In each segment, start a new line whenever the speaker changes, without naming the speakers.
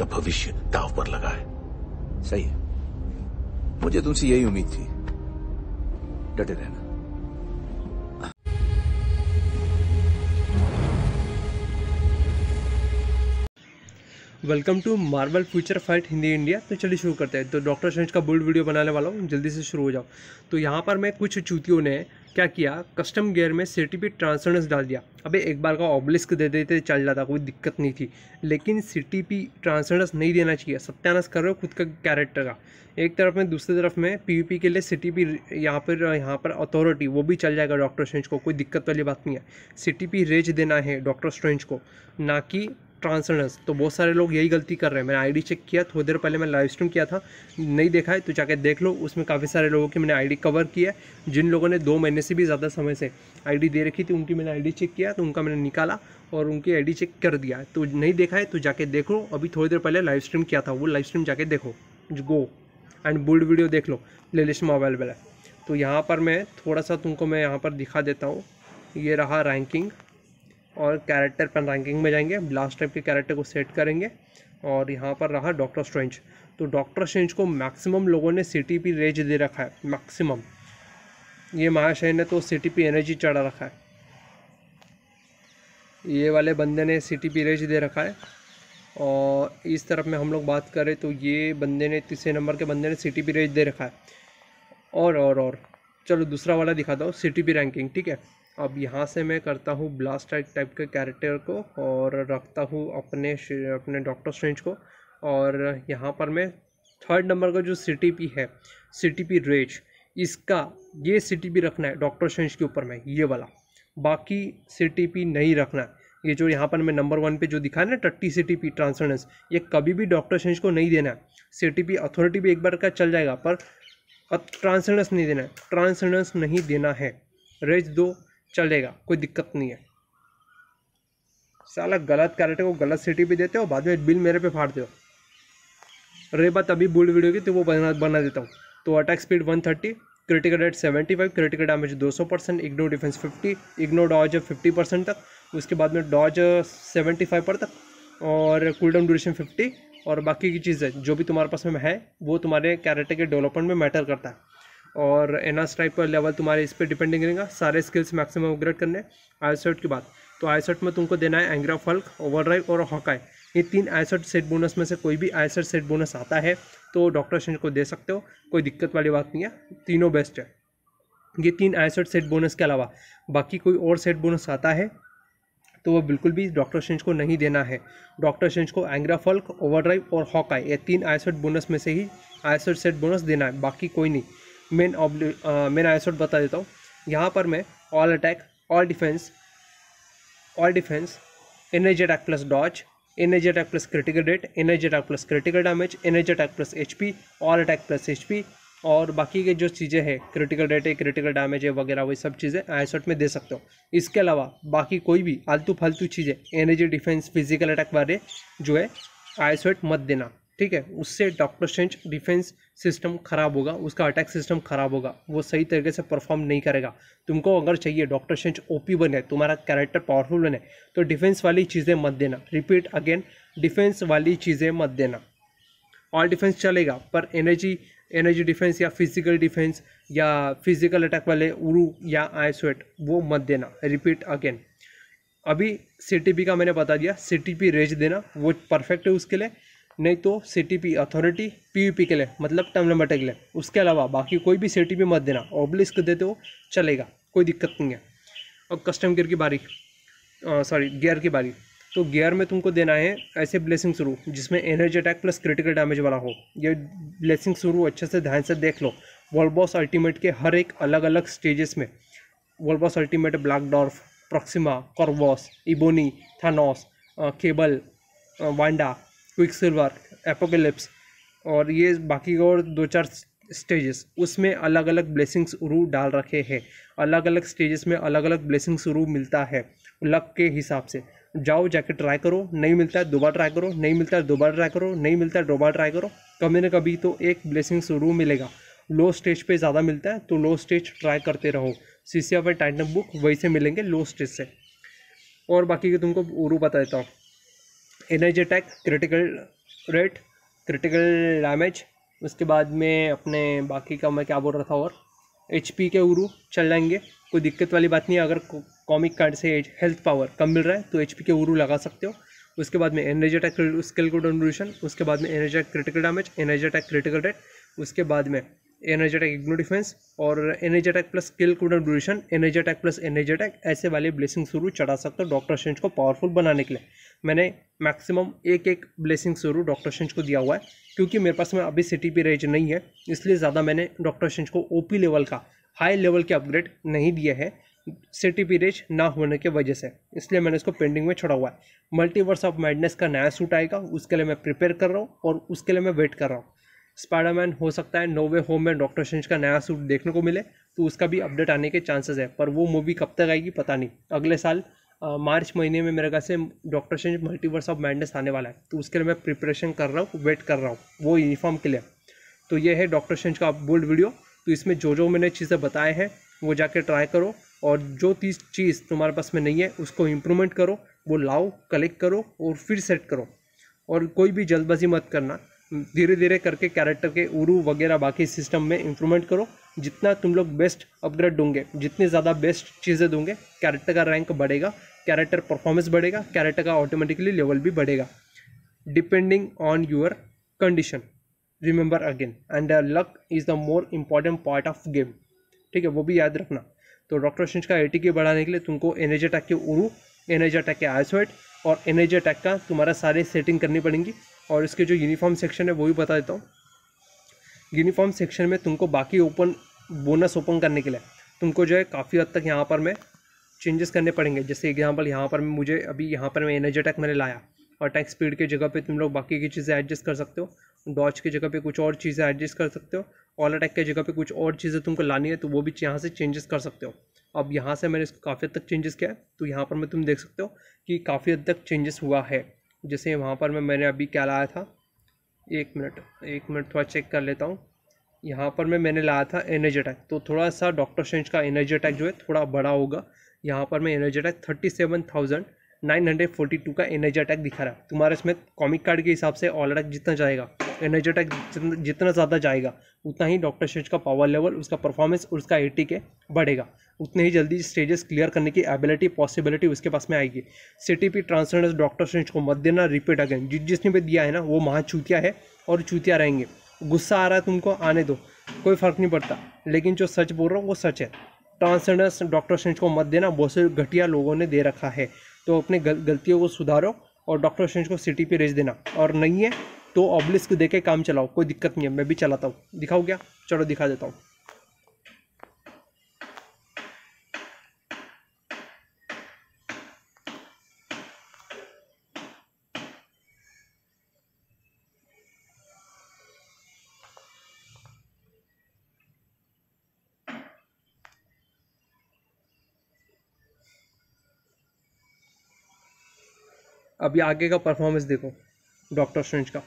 का भविष्य दाव पर लगा है सही है मुझे तुमसे यही उम्मीद थी डटे रहना welcome to Marvel Future Fight Hindi India तो चलिए शुरू करते हैं तो डॉक्टर स्ट्रेंज का बुल्ड वीडियो बनाने वाला हूँ जल्दी से शुरू हो जाओ तो यहाँ पर मैं कुछ चूतियों ने क्या किया कस्टम गेयर में सर्टिफिकेट ट्रांसफरेंस डाल दिया अबे एक बार का ऑब्लिस्क दे देते चल जाता कोई दिक्कत नहीं थी लेकिन सी टी पी ट्रांसरेंस नहीं देना चाहिए सत्यानाश कर रहे हो खुद का कैरेक्टर का एक तरफ में दूसरी तरफ में पी पी के लिए सी पी यहाँ पर यहाँ पर अथॉरिटी वो भी चल जाएगा डॉक्टर स्ट्रेंज को कोई दिक्कत वाली बात नहीं है सी टी पी रेज देना है डॉक्टर स्ट्रेंज को ना कि ट्रांसजेंडर्स तो बहुत सारे लोग यही गलती कर रहे हैं मैंने आईडी चेक किया थोड़ी देर पहले मैं लाइव स्ट्रीम किया था नहीं देखा है तो जाके देख लो उसमें काफ़ी सारे लोगों की मैंने आईडी कवर किया जिन लोगों ने दो महीने से भी ज़्यादा समय से आईडी दे रखी थी उनकी मैंने आईडी चेक किया तो उनका मैंने निकाला और उनकी आई चेक कर दिया तो नहीं देखा है तो जाके देखो अभी थोड़ी देर पहले लाइव स्ट्रीम किया था वो लाइव स्ट्रीम जाके देखो गो एंड बुल्ड वीडियो देख लो प्ले लिस्ट में अवेलेबल है तो यहाँ पर मैं थोड़ा सा तुमको मैं यहाँ पर दिखा देता हूँ ये रहा रैंकिंग और कैरेक्टर पर रैंकिंग में जाएंगे लास्ट टाइप के कैरेक्टर को सेट करेंगे और यहाँ पर रहा डॉक्टर स्ट्रेंज तो डॉक्टर स्ट्रेंज को मैक्सिमम लोगों ने सी टी पी रेज दे रखा है मैक्सिमम ये महाशय ने तो सी टी पी एनर्जी चढ़ा रखा है ये वाले बंदे ने सी टी पी रेज दे रखा है और इस तरफ में हम लोग बात करें तो ये बंदे ने तीसरे नंबर के बंदे ने सी टी पी रेज दे रखा है और और और चलो दूसरा वाला दिखाता हूँ सी टी पी रैंकिंग ठीक है अब यहाँ से मैं करता हूँ ब्लास्ट टाइप के कैरेक्टर को और रखता हूँ अपने अपने डॉक्टर स्ट्रेंज को और यहाँ पर मैं थर्ड नंबर का जो सी टी पी है सी टी पी रेज इसका ये सी टी पी रखना है डॉक्टर स्ट्रेंज के ऊपर में ये वाला बाकी सी टी पी नहीं रखना है ये जो यहाँ पर मैं नंबर वन पे जो दिखा ना टट्टी सी टी पी ये कभी भी डॉक्टर स्ट्रेंज को नहीं देना है सी टी पी अथॉरिटी भी एक बार का चल जाएगा पर ट्रांसफरेंस नहीं देना है नहीं देना है रेज दो चलेगा कोई दिक्कत नहीं है साला गलत कैरेक्टर को गलत सिटी भी देते हो बाद में बिल मेरे पे फाड़ते हो रे बात अभी बुल वीडियो की तो वो बना बना देता हूँ तो attack speed 130 critical rate 75 critical damage 200 percent ignore defence 50 ignore dodge 50 percent तक उसके बाद में डॉज 75 पर तक और कूल डाउन ड्यूरेशन 50 और बाकी की चीज़ें जो भी तुम्हारे पास में है वो तुम्हारे कैरेक्टर के डेवलपमेंट में मैटर करता है और एन टाइप का लेवल तुम्हारे इस पर डिपेंडिंग रहेगा सारे स्किल्स मैक्सिमम अपग्रेड करने आईसेट की बात तो आईसेट में तुमको देना है एंग्रा फल्क ओवरड्राइव और हॉकाई ये तीन आईसेट सेट बोनस में से कोई भी आईसेट सेट बोनस आता है तो डॉक्टर शेंज को दे सकते हो कोई दिक्कत वाली बात नहीं है तीनों बेस्ट है ये तीन आईसेट सेट बोनस के अलावा बाकी कोई और सेट बोनस आता है तो वो बिल्कुल भी डॉक्टर शेंज को नहीं देना है डॉक्टर शेंज को एंग्रा फल्क ओवरड्राइव और हॉकाई ये तीन आईसेट बोनस में से ही आईसेट सेट बोनस देना है बाकी कोई नहीं मेन मेन आइसोट बता देता हूँ यहाँ पर मैं all attack all defence all defence energy attack plus dodge energy attack plus critical rate energy attack plus critical damage energy attack plus H P all attack plus H P और बाकी के जो चीज़ें हैं क्रिटिकल रेट है critical damage है वगैरह वही सब चीज़ें आईसोट में दे सकते हो इसके अलावा बाकी कोई भी आलतू फालतू चीज़ें एनर्जी डिफेंस फिजिकल अटैक वाले जो है आईसोट मत देना ठीक है उससे डॉक्टर स्ट्रेंच डिफेंस सिस्टम ख़राब होगा उसका अटैक सिस्टम ख़राब होगा वो सही तरीके से परफॉर्म नहीं करेगा तुमको अगर चाहिए डॉक्टर स्ट्रेंच ओपी बने तुम्हारा कैरेक्टर पावरफुल बने तो डिफेंस वाली चीज़ें मत देना रिपीट अगेन डिफेंस वाली चीज़ें मत देना ऑल डिफेंस चलेगा पर एनर्जी एनर्जी डिफेंस या फिजिकल डिफेंस या फिजिकल अटैक वाले उरू या आई स्वेट वो मत देना रिपीट अगेन अभी सी का मैंने बता दिया सी रेज देना वो परफेक्ट है उसके लिए नहीं तो सी अथॉरिटी पी के लिए मतलब टर्म नंबर के लिए उसके अलावा बाकी कोई भी सी मत देना ऑब्लिस्क देते हो चलेगा कोई दिक्कत नहीं है अब कस्टम गियर की बारी सॉरी गियर की बारी तो गियर में तुमको देना है ऐसे ब्लेसिंग शुरू जिसमें energy attack plus critical damage वाला हो ये ब्लेसिंग शुरू अच्छे से ध्यान से देख लो वॉलबॉस अल्टीमेट के हर एक अलग अलग स्टेजेस में world boss ultimate Black Dwarf Proxima Corvus Ebony Thanos Cable Wanda Quicksilver Apocalypse और ये बाकी और दो चार स्टेजेस उसमें अलग अलग ब्लेसिंग्स रू डाल रखे हैं अलग अलग स्टेजेस में अलग अलग ब्लेसिंग्स रू मिलता है लक के हिसाब से जाओ जाके ट्राई करो नहीं मिलता है दोबारा ट्राई करो नहीं मिलता है दोबारा ट्राई करो नहीं मिलता है दोबारा ट्राई करो कभी ना कभी तो एक ब्लेसिंग्स रू मिलेगा लो स्टेज पे ज़्यादा मिलता है तो लो स्टेज ट्राई करते रहो सी सी एफ बुक वही से मिलेंगे लो स्टेज से और बाकी के तुमको रू बता देता हूँ energy attack critical rate critical damage उसके बाद में अपने बाकी का मैं क्या बोल रहा था और एच पी के उरू चल जाएंगे कोई दिक्कत वाली बात नहीं है अगर कॉमिक कार्ड से हेल्थ पावर कम मिल रहा है तो एच पी के उरू लगा सकते हो उसके बाद में एनर्जी अटैक स्किल कंट्रीब्यूशन उसके बाद में energy attack critical damage energy attack critical rate उसके बाद में एनर्जी अटैक इग्नो डिफेंस और energy attack plus skill contribution energy attack plus energy attack ऐसे वाले ब्लेसिंग शुरू चढ़ा सकते हो डॉक्टर शेंज को पावरफुल बनाने के लिए मैंने मैक्सिमम एक एक ब्लेसिंग शुरू डॉक्टर शेंच को दिया हुआ है क्योंकि मेरे पास में अभी सिटी पी रेज नहीं है इसलिए ज़्यादा मैंने डॉक्टर शेंच को ओपी लेवल का हाई लेवल के अपग्रेड नहीं दिए हैं सिटी पी रेज ना होने के वजह से इसलिए मैंने इसको पेंडिंग में छोड़ा हुआ है मल्टीवर्स ऑफ मैडनेस का नया सूट आएगा उसके लिए मैं प्रिपेयर कर रहा हूँ और उसके लिए मैं वेट कर रहा हूँ स्पाइडरमैन हो सकता है नो वे होम में डॉक्टर शेंच का नया सूट देखने को मिले तो उसका भी अपडेट आने के चांसेस है पर वो मूवी कब तक आएगी पता नहीं अगले साल मार्च महीने में मेरे घर से Doctor Strange Multiverse of Madness आने वाला है तो उसके लिए मैं प्रिपरेशन कर रहा हूँ वेट कर रहा हूँ वो यूनिफॉर्म के लिए तो ये है डॉक्टर चेंज का बोल्ड वीडियो तो इसमें जो जो मैंने चीज़ें बताए हैं वो जाके ट्राई करो और जो तीस चीज़ तुम्हारे पास में नहीं है उसको इम्प्रूवमेंट करो वो लाओ कलेक्ट करो और फिर सेट करो और कोई भी जल्दबाजी मत करना धीरे धीरे करके कैरेक्टर के उरू वगैरह बाकी सिस्टम में इम्प्रूवमेंट करो जितना तुम लोग बेस्ट अपग्रेड दूंगे जितने ज़्यादा बेस्ट चीज़ें दूंगे कैरेक्टर का रैंक बढ़ेगा कैरेक्टर परफॉर्मेंस बढ़ेगा कैरेक्टर का ऑटोमेटिकली लेवल भी बढ़ेगा depending on your condition remember again and luck is the more important part of game ठीक है वो भी याद रखना तो डॉक्टर स्ट्रेंज का के बढ़ाने के लिए तुमको एनर्जी अटैक के उरू एनर्जी अटैक के आइसोएट और एनर्जी अटैक का तुम्हारा सारे सेटिंग करनी पड़ेंगी और इसके जो यूनिफॉर्म सेक्शन है वो भी बता देता हूँ यूनिफॉर्म सेक्शन में तुमको बाकी ओपन बोनस ओपन करने के लिए तुमको जो है काफ़ी हद तक यहाँ पर मैं चेंजेस करने पड़ेंगे जैसे एग्जांपल यहाँ पर मुझे अभी यहाँ पर मैं एनर्जी अटैक मैंने लाया और टैक्स स्पीड के जगह पे तुम लोग बाकी की चीज़ें एडजस्ट कर सकते हो डॉच की जगह पे कुछ और चीज़ें एडजस्ट कर सकते हो ऑल अटैक की जगह पे कुछ और चीज़ें तुमको लानी है तो वो भी यहाँ से चेंजेस कर सकते हो अब यहाँ से मैंने इसको काफ़ी हद तक चेंजेस किया है तो यहाँ पर मैं तुम देख सकते हो कि काफ़ी हद तक चेंजेस हुआ है जैसे वहाँ पर मैं मैंने अभी क्या लाया था एक मिनट एक मिनट थोड़ा चेक कर लेता हूँ यहाँ पर मैं मैंने लाया था एनर्जी अटैक तो थोड़ा सा डॉक्टर शेंज का एनर्जी अटैक जो है थोड़ा बड़ा होगा यहाँ पर मैं energy attack thirty seven thousand nine hundred forty two का एनर्जी अटैक दिखा रहा है तुम्हारा इसमें कॉमिक कार्ड के हिसाब से ऑल अटैक जितना जाएगा एनर्जी अटैक जितना ज़्यादा जाएगा उतना ही डॉक्टर शेज का पावर लेवल उसका परफॉर्मेंस और उसका एटी के बढ़ेगा उतने ही जल्दी स्टेजेस क्लियर करने की एबिलिटी पॉसिबिलिटी उसके पास में आएगी C T P translators Doctor शेज को मत देना रिपीट अगेन जिस जिसने भी दिया है ना वो महा चूतिया है और चूतिया रहेंगे गुस्सा आ रहा है तुमको आने दो कोई फ़र्क नहीं पड़ता लेकिन जो सच बोल रहा हूँ वो सच है ट्रांसजेंडर्स डॉक्टर स्ट्रेंज को मत देना बहुत से घटिया लोगों ने दे रखा है तो अपने गल, गलतियों को सुधारो और डॉक्टर सेंच को सिटी पे रेज देना और नहीं है तो ऑब्लिस्क दे के काम चलाओ कोई दिक्कत नहीं है मैं भी चलाता हूँ दिखाओ क्या चलो दिखा देता हूँ अभी आगे का परफॉर्मेंस देखो डॉक्टर स्ट्रेंज का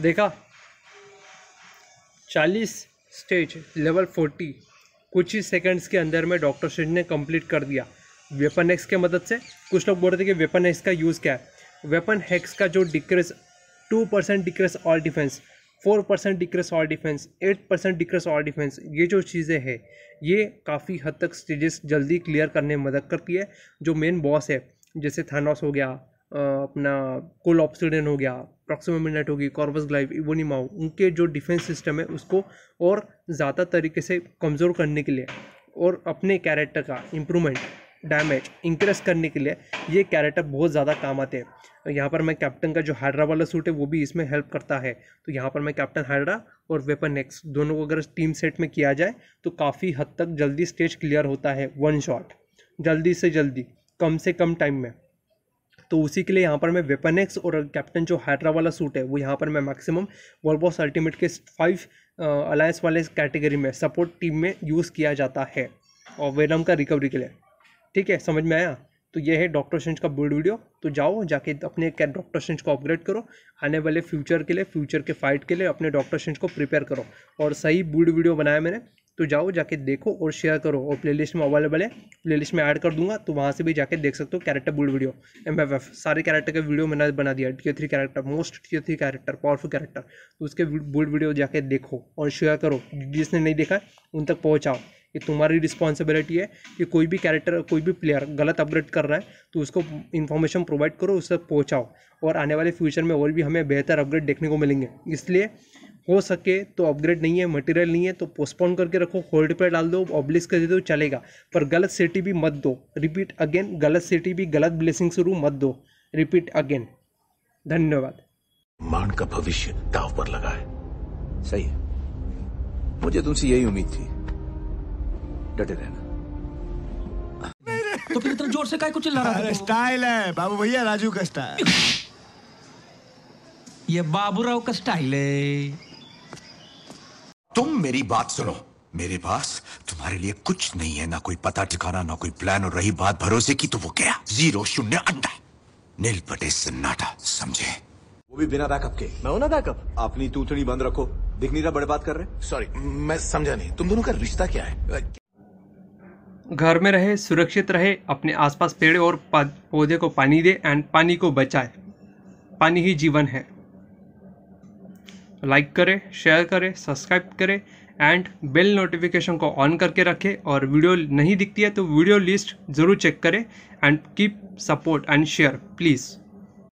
देखा चालीस स्टेज लेवल फोर्टी कुछ ही सेकंड्स के अंदर में डॉक्टर स्ट्रेंज ने कंप्लीट कर दिया वेपन एक्स के मदद से कुछ लोग बोल रहे थे कि वेपन एक्स का यूज़ क्या है वेपन हैक्स का जो decrease two percent decrease all defence four percent decrease all defence eight percent decrease all defence ये जो चीज़ें हैं ये काफ़ी हद तक स्टेजेस जल्दी क्लियर करने में मदद करती है जो मेन बॉस है जैसे थानोस हो गया अपना कोल ऑप्सीडन हो गया प्रॉक्सिमा होगी कॉर्बस ग्लाइव इवोनिमाओ उनके जो डिफेंस सिस्टम है उसको और ज़्यादा तरीके से कमज़ोर करने के लिए और अपने कैरेक्टर का इम्प्रूवमेंट डैमेज इंक्रेस करने के लिए ये कैरेक्टर बहुत ज़्यादा काम आते हैं यहाँ पर मैं कैप्टन का जो हाइड्रा वाला सूट है वो भी इसमें हेल्प करता है तो यहाँ पर मैं कैप्टन हाइड्रा और वेपन एक्स दोनों को अगर टीम सेट में किया जाए तो काफ़ी हद तक जल्दी स्टेज क्लियर होता है वन शॉट जल्दी से जल्दी कम से कम टाइम में तो उसी के लिए यहाँ पर मैं वेपन एक्स और कैप्टन जो हाइड्रा वाला सूट है वो यहाँ पर मैं मैक्सिमम वर्ल्ड बॉस अल्टीमेट के फाइव अलायंस वाले कैटेगरी में सपोर्ट टीम में यूज़ किया जाता है और वेनम का रिकवरी के लिए ठीक है समझ में आया तो ये है डॉक्टर सेंच का बुल्ड वीडियो तो जाओ जाके अपने डॉक्टर सेंच को अपग्रेड करो आने वाले फ्यूचर के लिए फ्यूचर के फाइट के लिए अपने डॉक्टर सेंच को प्रिपेयर करो और सही बुल्ड वीडियो बनाया मैंने तो जाओ जाके देखो और शेयर करो और प्ले में अवेलेबल है प्ले में ऐड कर दूंगा तो वहाँ से भी जाके देख सकते हो character build video M F F सारे कैरेक्टर के वीडियो मैंने बना दिया T three character most T three character powerful character तो उसके बुल्ड वीडियो जाके देखो और शेयर करो जिसने नहीं देखा उन तक पहुँचाओ ये तुम्हारी रिस्पॉन्सिबिलिटी है कि कोई भी कैरेक्टर कोई भी प्लेयर गलत अपग्रेड कर रहा है तो उसको इन्फॉर्मेशन प्रोवाइड करो उस तक पहुँचाओ और आने वाले फ्यूचर में और भी हमें बेहतर अपग्रेड देखने को मिलेंगे इसलिए हो सके तो अपग्रेड नहीं है मटेरियल नहीं है तो पोस्टपोन करके रखो होल्ड पे डाल दो ऑब्लिस कर दे दो तो चलेगा पर गलत सिटी भी मत दो रिपीट अगेन गलत सिटी भी गलत ब्लेसिंग शुरू मत दो रिपीट अगेन धन्यवाद मान का भविष्य दाव पर लगा है सही है मुझे तुमसे यही उम्मीद थी डटे रहना तो फिर इतना जोर से काय कुछ रहा है स्टाइल है बाबू भैया राजू का स्टाइल ये बाबूराव का स्टाइल है तुम मेरी बात सुनो मेरे पास तुम्हारे लिए कुछ नहीं है ना कोई पता ठिकाना ना कोई प्लान और रही बात भरोसे की तो वो क्या जीरो शून्य अंडा नील पटे सन्नाटा समझे वो भी बिना बैकअप के मैं हूं ना बैकअप अपनी तूतड़ी बंद रखो दिख नहीं रहा बड़े बात कर रहे सॉरी मैं समझा नहीं तुम दोनों का रिश्ता क्या है घर में रहे सुरक्षित रहे अपने आसपास पेड़ और पौधे को पानी दे एंड पानी को बचाए पानी ही जीवन है लाइक करें शेयर करें सब्सक्राइब करें एंड बेल नोटिफिकेशन को ऑन करके रखें और वीडियो नहीं दिखती है तो वीडियो लिस्ट ज़रूर चेक करें and keep support and share please